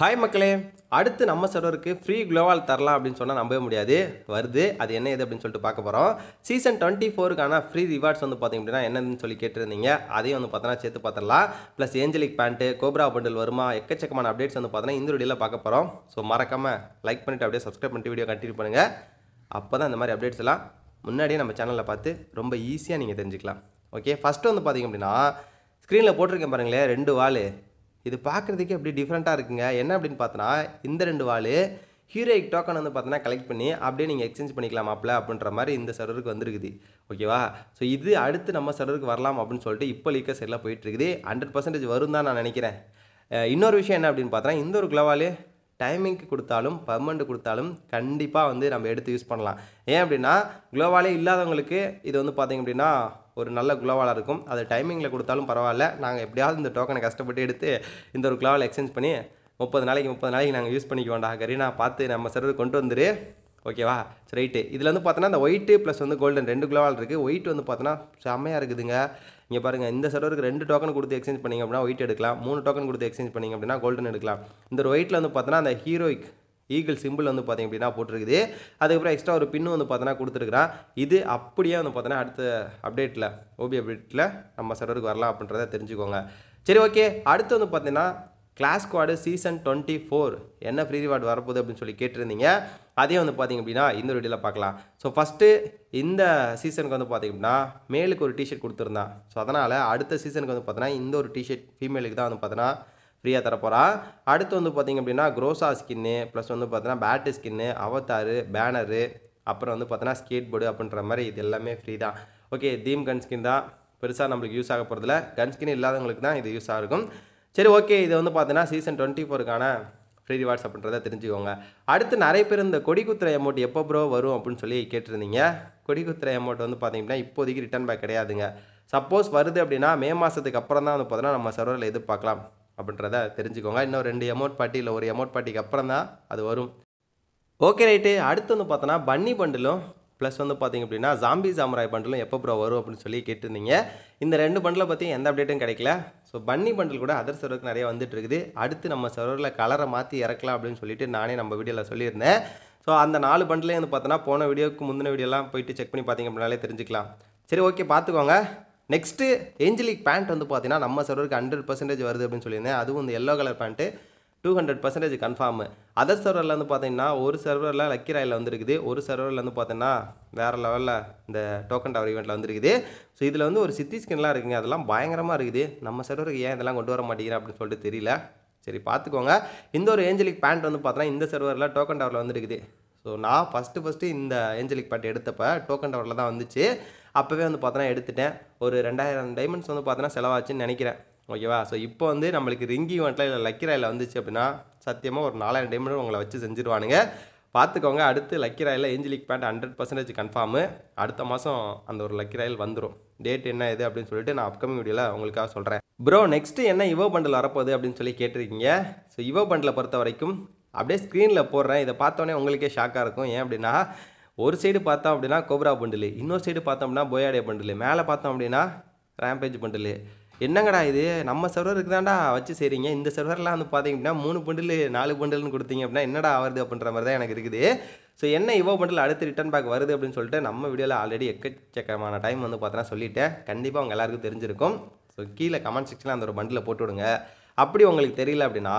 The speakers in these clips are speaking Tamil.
ஹாய் மக்களே அடுத்து நம்ம சர்வருக்கு ஃப்ரீ குளோவால் தரலாம் அப்படின்னு சொன்னால் நம்பவே முடியாது வருது அது என்ன இது அப்படின்னு சொல்லிட்டு பார்க்க போகிறோம் சீசன் டுவெண்ட்டி ஃபோருக்கான ஃப்ரீ ரிவார்ட்ஸ் வந்து பார்த்திங்க அப்படின்னா என்னதுன்னு சொல்லி கேட்டிருந்தீங்க அதையும் வந்து பார்த்தோன்னா சேர்த்து பார்த்துடலாம் plus angelic pant cobra bundle வருமா எக்கச்சக்கமான அப்டேட்ஸ் வந்து பார்த்தோன்னா இந்த வீடியோவில் பார்க்க போகிறோம் ஸோ மறக்காமல் லைக் பண்ணிவிட்டு அப்படியே சப்ஸ்கிரைப் பண்ணிட்டு வீடியோ கண்டினியூ பண்ணுங்கள் அப்போ தான் இந்த மாதிரி அப்டேட்ஸ் எல்லாம் முன்னாடியே நம்ம சேனலில் பார்த்து ரொம்ப ஈஸியாக நீங்கள் தெரிஞ்சுக்கலாம் ஓகே ஃபஸ்ட்டு வந்து பார்த்திங்க அப்படின்னா ஸ்க்ரீனில் போட்டிருக்கேன் பாருங்களேன் ரெண்டு வாள் இது பார்க்குறதுக்கே அப்படி டிஃப்ரெண்ட்டாக இருக்குங்க என்ன அப்படின்னு பார்த்தோன்னா இந்த ரெண்டு வால் ஹீரோயிக் டோக்கன் வந்து பார்த்தோன்னா கலெக்ட் பண்ணி அப்படியே நீங்கள் எக்ஸ்சேஞ்ச் பண்ணிக்கலாம் மாப்பிள அப்படின்ற மாதிரி இந்த சர்வருக்கு வந்துருக்குது ஓகேவா ஸோ இது அடுத்து நம்ம சர்வருக்கு வரலாம் அப்படின்னு சொல்லிட்டு இப்போ லீக்கர் சைடில் போயிட்டுருக்குது ஹண்ட்ரட் பர்சன்டேஜ் வரும் தான் நான் நினைக்கிறேன் இன்னொரு விஷயம் என்ன அப்படின்னு பார்த்தோன்னா இந்த ஒரு கிளவால் டைமிங்க்கு கொடுத்தாலும் பர்மெண்ட் கொடுத்தாலும் கண்டிப்பாக வந்து நம்ம எடுத்து யூஸ் பண்ணலாம் ஏன் அப்படின்னா குளோவாலே இல்லாதவங்களுக்கு இது வந்து பார்த்திங்க அப்படின்னா ஒரு நல்ல குலோவாலாக இருக்கும் அது டைமிங்கில் கொடுத்தாலும் பரவாயில்ல நாங்கள் எப்படியாவது இந்த டோக்கனை கஷ்டப்பட்டு எடுத்து இந்த ஒரு குலோவால் எக்ஸ்சேஞ்ச் பண்ணி முப்பது நாளைக்கு முப்பது நாளைக்கு நாங்கள் யூஸ் பண்ணிக்க வேண்டாம் கரீனா பார்த்து நம்ம சர்வர் கொண்டு வந்துரு ஓகேவா சரி ரைட்டு இதில் வந்து பார்த்தோன்னா இந்த ஒயிட்டு ப்ளஸ் வந்து கோல்டன் ரெண்டு குலோவால் இருக்குது ஒயிட் வந்து பார்த்தோன்னா செம்மையாக இருக்குதுங்க இங்கே பாருங்கள் இந்த சர்வருக்கு ரெண்டு டோக்கன் கொடுத்து எக்ஸ்சேஞ்ச் பண்ணிங்க அப்படின்னா ஒயிட் எடுக்கலாம் மூணு டோக்கன் கொடுத்து எக்ஸ்சேஞ்ச் பண்ணிங்க அப்படின்னா கோல்டன் எடுக்கலாம் இந்த ஒரு ஒயிட்டில் வந்து பார்த்தோன்னா அந்த ஹீரோயிக் ஈகிள் சிம்பிள் வந்து பார்த்திங்க அப்படின்னா போட்டிருக்குது அதுக்கப்புறம் எக்ஸ்ட்ரா ஒரு பின்னு வந்து பார்த்தோன்னா கொடுத்துருக்குறான் இது அப்படியே வந்து பார்த்தோன்னா அடுத்த அப்டேட்டில் ஓபி அப்டேட்டில் நம்ம சர்வருக்கு வரலாம் அப்படின்றத தெரிஞ்சுக்கோங்க சரி ஓகே அடுத்து வந்து பார்த்தீங்கன்னா clash squad season twenty four என்ன ஃப்ரீ ரிவார்டு வரப்போகுது அப்படின்னு சொல்லி கேட்டிருந்தீங்க அதே வந்து பார்த்திங்க அப்படின்னா இந்த வீடியோவில் பார்க்கலாம் ஸோ ஃபஸ்ட்டு இந்த சீசனுக்கு வந்து பார்த்திங்க அப்படின்னா மேலுக்கு ஒரு டிஷர்ட் கொடுத்துருந்தான் ஸோ அதனால் அடுத்த சீசனுக்கு வந்து பார்த்தோன்னா இந்த ஒரு டிஷர்ட் ஃபீமேலுக்கு தான் வந்து பார்த்தோன்னா ஃப்ரீயாக தரப்போகிறா அடுத்து வந்து பார்த்திங்க அப்படின்னா க்ரோசா ஸ்கின்னு ப்ளஸ் வந்து பார்த்தீங்கன்னா பேட்டு ஸ்கின்னு அவத்தாரு பேனரு அப்புறம் வந்து பார்த்தோன்னா ஸ்கேட் போர்டு அப்படின்ற மாதிரி இது எல்லாமே ஃப்ரீ தான் ஓகே தீம் கன் ஸ்கின் தான் பெருசாக நம்மளுக்கு யூஸ் ஆக போகிறதுல கன் ஸ்கின் இல்லாதவங்களுக்கு தான் இது யூஸ் ஆகும் சரி ஓகே இது வந்து பார்த்தீங்கன்னா சீசன் டுவெண்ட்டி ஃபோருக்கான ஃப்ரீ ரிவார்ட்ஸ் அப்படின்றத தெரிஞ்சுக்கோங்க அடுத்து நிறைய பேர் இந்த கொடி குத்துற அமௌண்ட் எப்போ ப்ரோ வரும் அப்படின்னு சொல்லி கேட்டிருந்தீங்க கொடி குத்துற அமௌண்ட் வந்து பார்த்தீங்கன்னா இப்போதைக்கு ரிட்டர்ன் பேக் கிடையாதுங்க சப்போஸ் வருது அப்படின்னா மே மாதத்துக்கு அப்புறம் தான் வந்து பார்த்தீங்கன்னா நம்ம சர்வரில் எதிர்பார்க்கலாம் அப்படின்றத தெரிஞ்சுக்கோங்க இன்னும் ரெண்டு அமௌண்ட் பாட்டி இல்லை ஒரு அமௌண்ட் பாட்டிக்கு அப்புறம் தான் அது வரும் ஓகே ரைட்டு அடுத்து வந்து பார்த்தோன்னா பன்னி பண்டிலும் ப்ளஸ் வந்து பார்த்திங்க அப்படின்னா ஜாம்பி சாமராய் பண்டிலும் எப்போ ப்ரோ வரும் அப்படின்னு சொல்லி கேட்டிருந்தீங்க இந்த ரெண்டு பண்டிலை பற்றி எந்த அப்டேட்டும் கிடைக்கல ஸோ பன்னி பண்டில் கூட அதர் சர்வருக்கு நிறைய வந்துட்டு இருக்குது அடுத்து நம்ம சர்வரில் கலரை மாற்றி இறக்கலாம் அப்படின்னு சொல்லிட்டு நானே நம்ம வீடியோவில் சொல்லியிருந்தேன் ஸோ அந்த நாலு பண்டிலையும் வந்து பார்த்தோன்னா போன வீடியோக்கு முந்தின வீடியோலாம் போயிட்டு செக் பண்ணி பார்த்திங்க அப்படின்னாலே தெரிஞ்சுக்கலாம் சரி ஓகே பார்த்துக்கோங்க நெக்ஸ்ட்டு ஏஞ்சலிக் பேண்ட் வந்து பார்த்தீங்கன்னா நம்ம சர்வருக்கு ஹண்ட்ரட் பர்சன்டேஜ் வருது அப்படின்னு சொல்லியிருந்தேன் அதுவும் இந்த yellow colour pant two hundred percentage confirm other சர்வரில் வந்து பார்த்தீங்கன்னா ஒரு சர்வரில் லக்கி ராயில் வந்துருக்குது ஒரு சர்வரில் வந்து பார்த்தீங்கன்னா வேறு லெவலில் இந்த டோக்கன் டவர் ஈவெண்ட்டில் வந்துருக்குது ஸோ இதில் வந்து ஒரு சித்தி ஸ்கின்லாம் இருக்குங்க அதெல்லாம் பயங்கரமாக இருக்குது நம்ம சர்வருக்கு ஏன் இதெல்லாம் கொண்டு வர மாட்டேங்கிறேன் அப்படின்னு சொல்லிட்டு தெரியல சரி பார்த்துக்கோங்க இந்த ஒரு ஏஞ்சலிக் பேண்ட் வந்து பார்த்தோன்னா இந்த சர்வரில் டோக்கன் டவரில் வந்துருக்குது ஸோ நான் ஃபஸ்ட்டு ஃபஸ்ட்டு இந்த ஏஞ்சலிக் பாட்டு எடுத்தப்போ டோக்கன் டவரில் தான் வந்துச்சு அப்போவே வந்து பார்த்தோன்னா எடுத்துட்டேன் ஒரு ரெண்டாயிரம் டைமண்ட்ஸ் வந்து பார்த்தோன்னா செலவாச்சுன்னு நினைக்கிறேன் ஓகேவா ஸோ இப்போ வந்து நம்மளுக்கு ரிங்கி வண்ட்டில் இல்லை லக்கிராயில் வந்துச்சு அப்படின்னா சத்தியமாக ஒரு நாலாயிரம் டைமண்ட் உங்களை வச்சு செஞ்சுருவானுங்க பார்த்துக்கோங்க அடுத்து lucky royale angelic pant hundred percentage confirm அடுத்த மாதம் அந்த ஒரு லக்கி ராயில் வந்துடும் டேட் என்ன இது அப்படின்னு சொல்லிட்டு நான் அப்கமிங் வீடியோவில் உங்களுக்காக சொல்கிறேன் ப்ரோ நெக்ஸ்ட்டு என்ன இவோ பண்டில் வரப்போகுது அப்படின்னு சொல்லி கேட்டிருக்கீங்க ஸோ இவோ பண்டில் பொறுத்த வரைக்கும் அப்படியே ஸ்க்ரீனில் போடுறேன் இதை பார்த்தோன்னே உங்களுக்கே ஷாக்காக இருக்கும் ஏன் அப்படின்னா ஒரு சைடு பார்த்தோம் அப்படின்னா கோப்ரா பண்டில் இன்னொரு சைடு பார்த்தோம்னா போயாடே பண்டில் மேலே பார்த்தோம் அப்படின்னா ரேம்பேஜ் பண்டில் என்னங்கடா இது நம்ம சர்வருக்கு தான்டா வச்சு செய்கிறீங்க இந்த சர்வர்லாம் வந்து பார்த்தீங்க அப்படின்னா மூணு பண்டில் நாலு பண்டில்னு கொடுத்தீங்க அப்படின்னா என்னடா ஆகுது அப்படின்ற மாதிரி தான் எனக்கு இருக்குது ஸோ என்ன இவ்வளோ பண்டில் அடுத்து ரிட்டன் பேக் வருது அப்படின்னு சொல்லிட்டு நம்ம வீடியோவில் ஆல்ரெடி எக்கச்சக்கமான டைம் வந்து பார்த்தோன்னா சொல்லிட்டேன் கண்டிப்பாக உங்கள் எல்லாருக்கும் தெரிஞ்சிருக்கும் ஸோ கீழே கமெண்ட் செக்ஷனில் அந்த ஒரு பண்டில் போட்டு விடுங்க அப்படி உங்களுக்கு தெரியல அப்படின்னா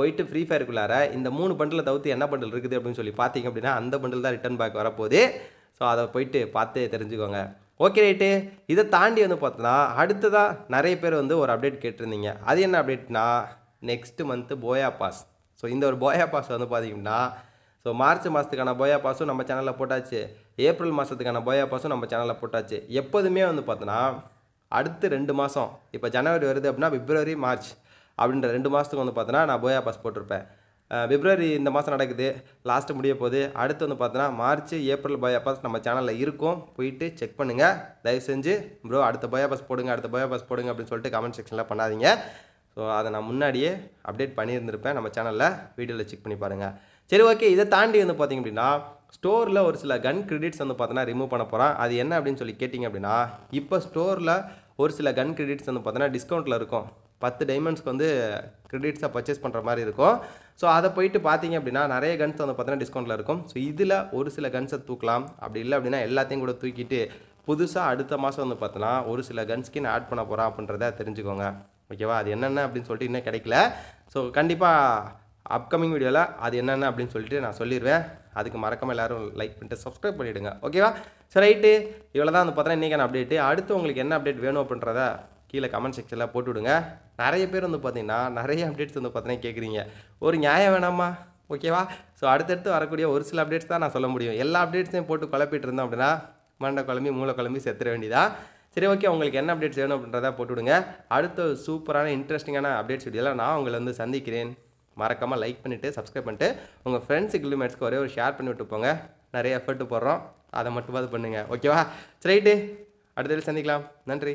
போயிட்டு ஃப்ரீ ஃபயருக்குள்ளார இந்த மூணு பண்டில் தவிர்த்து என்ன பண்டில் இருக்குது அப்படின்னு சொல்லி பார்த்தீங்க அப்படின்னா அந்த பண்டில் தான் ரிட்டன் பேக் வரப்போகுது ஸோ அதை போயிட்டு பார்த்து தெரிஞ்சுக்கோங்க ஓகே ரைட்டு இதை தாண்டி வந்து பார்த்தோன்னா அடுத்ததாக நிறைய பேர் வந்து ஒரு அப்டேட் கேட்டிருந்தீங்க அது என்ன அப்டேட்னா next month booyah pass so இந்த ஒரு போயா பாஸ் வந்து பார்த்தீங்கன்னா ஸோ மார்ச் மாதத்துக்கான போயா பாஸும் நம்ம சேனலில் போட்டாச்சு ஏப்ரல் மாதத்துக்கான போயா பாஸும் நம்ம சேனலில் போட்டாச்சு எப்போதுமே வந்து பார்த்தோன்னா அடுத்து ரெண்டு மாதம் இப்போ ஜனவரி வருது அப்படின்னா பிப்ரவரி மார்ச் அப்படின்ற ரெண்டு மாதத்துக்கு வந்து பார்த்தோன்னா நான் போயா பாஸ் போட்டிருப்பேன் பிப்ரவரி இந்த மாதம் நடக்குது லாஸ்ட்டு முடிய போகுது அடுத்து வந்து பார்த்தோன்னா மார்ச் ஏப்ரல் போயா பாஸ் நம்ம சேனலில் இருக்கும் போயிட்டு செக் பண்ணுங்கள் தயவு செஞ்சு ப்ரோ அடுத்த போயா பாஸ் போடுங்க அடுத்த போயா பாஸ் போடுங்க அப்படின்னு சொல்லிட்டு கமெண்ட் செக்ஷனில் பண்ணாதீங்க ஸோ அதை நான் முன்னாடியே அப்டேட் பண்ணியிருந்திருப்பேன் நம்ம சேனலில் வீடியோவில் செக் பண்ணி பாருங்கள் சரி ஓகே இதை தாண்டி வந்து பார்த்திங்க அப்படின்னா ஸ்டோரில் ஒரு சில கன் கிரெடிட்ஸ் வந்து பார்த்தோன்னா ரிமூவ் பண்ண போகிறோம் அது என்ன அப்படின்னு சொல்லி கேட்டிங்க அப்படின்னா இப்போ ஸ்டோரில் ஒரு சில கன் கிரெடிட்ஸ் வந்து பார்த்தோன்னா டிஸ்கவுண்ட்டில் இருக்கும் பத்து டைமண்ட்ஸ்க்கு வந்து கிரெடிட்ஸாக பர்ச்சேஸ் பண்ணுற மாதிரி இருக்கும் ஸோ அதை போயிட்டு பார்த்தீங்க அப்படின்னா நிறைய கன்ஸ் வந்து பார்த்தீங்கன்னா டிஸ்கவுண்ட்டில் இருக்கும் ஸோ இதில் ஒரு சில கன்ஸை தூக்கலாம் அப்படி இல்லை அப்படின்னா எல்லாத்தையும் கூட தூக்கிட்டு புதுசாக அடுத்த மாதம் வந்து பார்த்தோன்னா ஒரு சில கன் ஆட் பண்ண போகிறான் அப்படின்றத தெரிஞ்சுக்கோங்க ஓகேவா அது என்னென்ன அப்படின்னு சொல்லிட்டு இன்னும் கிடைக்கல ஸோ கண்டிப்பாக அப்கமிங் வீடியோவில் அது என்னென்ன அப்படின்னு சொல்லிட்டு நான் சொல்லிடுவேன் அதுக்கு மறக்காமல் எல்லோரும் லைக் பண்ணிட்டு சப்ஸ்கிரைப் பண்ணிவிடுங்க ஓகேவா சரி ரைட்டு இவ்வளோ தான் வந்து பார்த்தோன்னா இன்றைக்கான அப்டேட்டு அடுத்து உங்களுக்கு என்ன அப்டேட் வேணும் அப்படின்றத கீழே கமெண்ட் செக்ஷனில் போட்டுவிடுங்க நிறைய பேர் வந்து பார்த்தீங்கன்னா நிறைய அப்டேட்ஸ் வந்து பார்த்தீங்கன்னா கேட்குறீங்க ஒரு நியாயம் வேணாமா ஓகேவா ஸோ அடுத்தடுத்து வரக்கூடிய ஒரு சில அப்டேட்ஸ் தான் நான் சொல்ல முடியும் எல்லா அப்டேட்ஸையும் போட்டு குழப்பிட்டு இருந்தோம் அப்படின்னா மண்டை குழம்பு மூளை குழம்பு செத்துற வேண்டியதான் சரி ஓகே உங்களுக்கு என்ன அப்டேட்ஸ் வேணும் அப்படின்றத போட்டு விடுங்க அடுத்த சூப்பரான இன்ட்ரெஸ்டிங்கான அப்டேட்ஸ் வீடியோலாம் நான் உங்களை வந்து சந்திக்கிறேன் மறக்காமல் லைக் பண்ணிவிட்டு சப்ஸ்கிரைப் பண்ணிட்டு உங்கள் ஃப்ரெண்ட்ஸுக்கு கிளிமேட்ஸ்க்கு ஒரே ஒரு ஷேர் பண்ணிவிட்டு போங்க நிறைய எஃபர்ட் போடுறோம் அதை பார்த்து பண்ணுங்கள் ஓகேவா ரைட்டு அடுத்த சந்திக்கலாம் நன்றி